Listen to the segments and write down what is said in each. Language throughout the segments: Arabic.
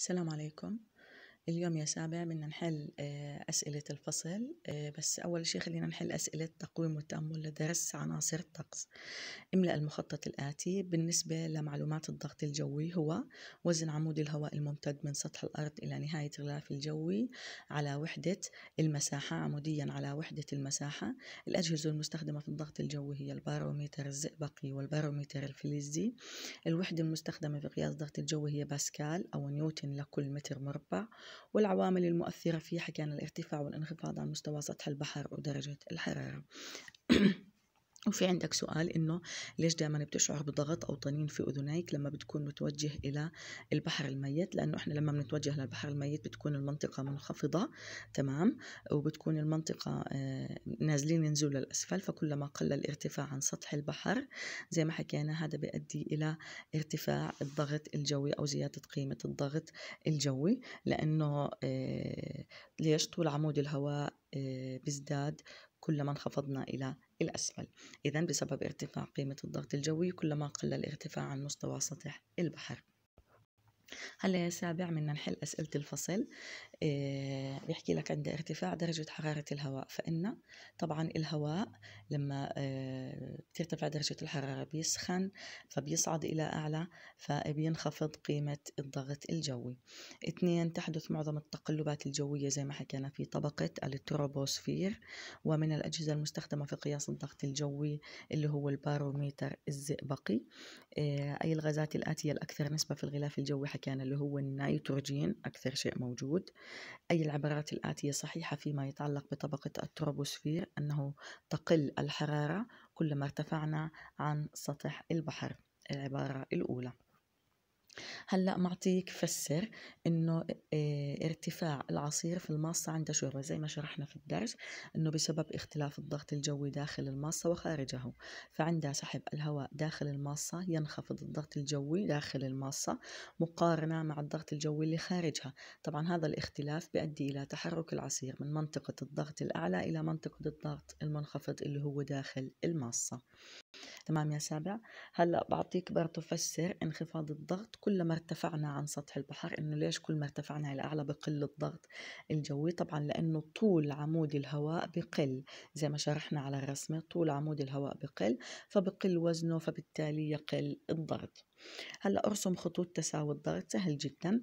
السلام عليكم اليوم يا سابع بدنا نحل آه، أسئلة الفصل آه، بس أول شيء خلينا نحل أسئلة تقويم والتأمل لدرس عناصر الطقس املأ المخطط الآتي بالنسبة لمعلومات الضغط الجوي هو وزن عمود الهواء الممتد من سطح الأرض إلى نهاية الغلاف الجوي على وحدة المساحة عموديا على وحدة المساحة الأجهزة المستخدمة في الضغط الجوي هي الباروميتر الزئبقي والباروميتر الفلزي الوحدة المستخدمة في قياس الضغط الجوي هي باسكال أو نيوتن لكل متر مربع والعوامل المؤثرة فيه حكينا الارتفاع والانخفاض عن مستوى سطح البحر ودرجة الحرارة وفي عندك سؤال انه ليش دائما بتشعر بضغط او طنين في اذنيك لما بتكون متوجه الى البحر الميت لانه احنا لما بنتوجه للبحر الميت بتكون المنطقه منخفضه تمام وبتكون المنطقه آه، نازلين ينزلوا للاسفل فكلما قل الارتفاع عن سطح البحر زي ما حكينا هذا بيؤدي الى ارتفاع الضغط الجوي او زياده قيمه الضغط الجوي لانه آه، ليش طول عمود الهواء آه، بيزداد كلما انخفضنا إلى الأسفل إذا بسبب ارتفاع قيمة الضغط الجوي كلما قل الارتفاع عن مستوى سطح البحر هلا يا سابع بدنا نحل أسئلة الفصل آه، بيحكي لك عند ارتفاع درجة حرارة الهواء فإن طبعا الهواء لما ترتفع آه، بترتفع درجة الحرارة بيسخن فبيصعد إلى أعلى فبينخفض قيمة الضغط الجوي اثنين تحدث معظم التقلبات الجوية زي ما حكينا في طبقة التروبوسفير ومن الأجهزة المستخدمة في قياس الضغط الجوي اللي هو الباروميتر الزئبقي آه، أي الغازات الآتية الأكثر نسبة في الغلاف الجوي حكينا اللي هو النيتروجين أكثر شيء موجود أي العبارات الآتية صحيحة فيما يتعلق بطبقة التروبوسفير أنه تقل الحرارة كلما ارتفعنا عن سطح البحر العبارة الأولى هلا معطيك فسر انه ارتفاع العصير في الماصه عند شوربه زي ما شرحنا في الدرس انه بسبب اختلاف الضغط الجوي داخل الماصه وخارجه فعند سحب الهواء داخل الماصه ينخفض الضغط الجوي داخل الماصه مقارنه مع الضغط الجوي اللي خارجها طبعا هذا الاختلاف بيؤدي الى تحرك العصير من منطقه الضغط الاعلى الى منطقه الضغط المنخفض اللي هو داخل الماصه تمام يا سابع هلا بعطيك برضه فسر انخفاض الضغط كلما ارتفعنا عن سطح البحر انه ليش كل ما ارتفعنا الى اعلى بقل الضغط الجوي طبعا لانه طول عمود الهواء بقل زي ما شرحنا على الرسمه طول عمود الهواء بقل فبقل وزنه فبالتالي يقل الضغط هلا ارسم خطوط تساوي الضغط سهل جدا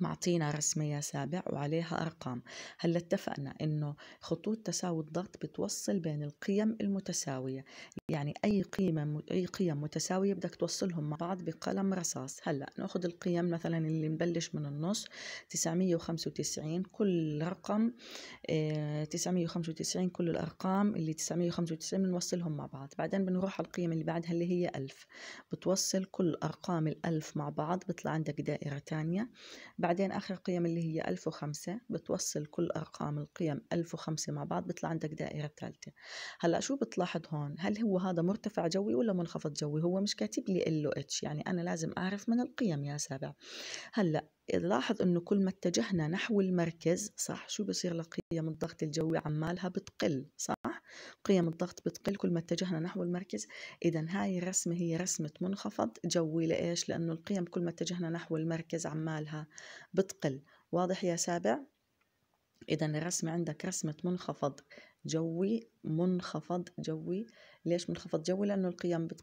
معطينا رسمة يا سابع وعليها أرقام هلا اتفقنا إنه خطوط تساوي الضغط بتوصل بين القيم المتساوية يعني أي قيمة أي قيم متساوية بدك توصلهم مع بعض بقلم رصاص هلا ناخذ القيم مثلا اللي نبلش من النص 995 كل رقم اه 995 كل الأرقام اللي 995 بنوصلهم مع بعض بعدين بنروح على القيم اللي بعدها اللي هي 1000 بتوصل كل أرقام الألف مع بعض بيطلع عندك دائرة تانية بعدين آخر قيم اللي هي 1005 بتوصل كل أرقام القيم 1005 مع بعض بيطلع عندك دائرة ثالثة هلا شو بتلاحظ هون هل هو هذا مرتفع جوي ولا منخفض جوي هو مش كاتب لي إلو اتش يعني أنا لازم أعرف من القيم يا سابع هلا لاحظ انه كل ما اتجهنا نحو المركز صح شو بصير لقيم الضغط الجوي عمالها بتقل صح قيم الضغط بتقل كل ما اتجهنا نحو المركز اذا هاي الرسمه هي رسمه منخفض جوي لايش لانه القيم كل ما اتجهنا نحو المركز عمالها بتقل واضح يا سابع اذا الرسمه عندك رسمه منخفض جوي منخفض جوي ليش منخفض جوي لانه القيم بتقل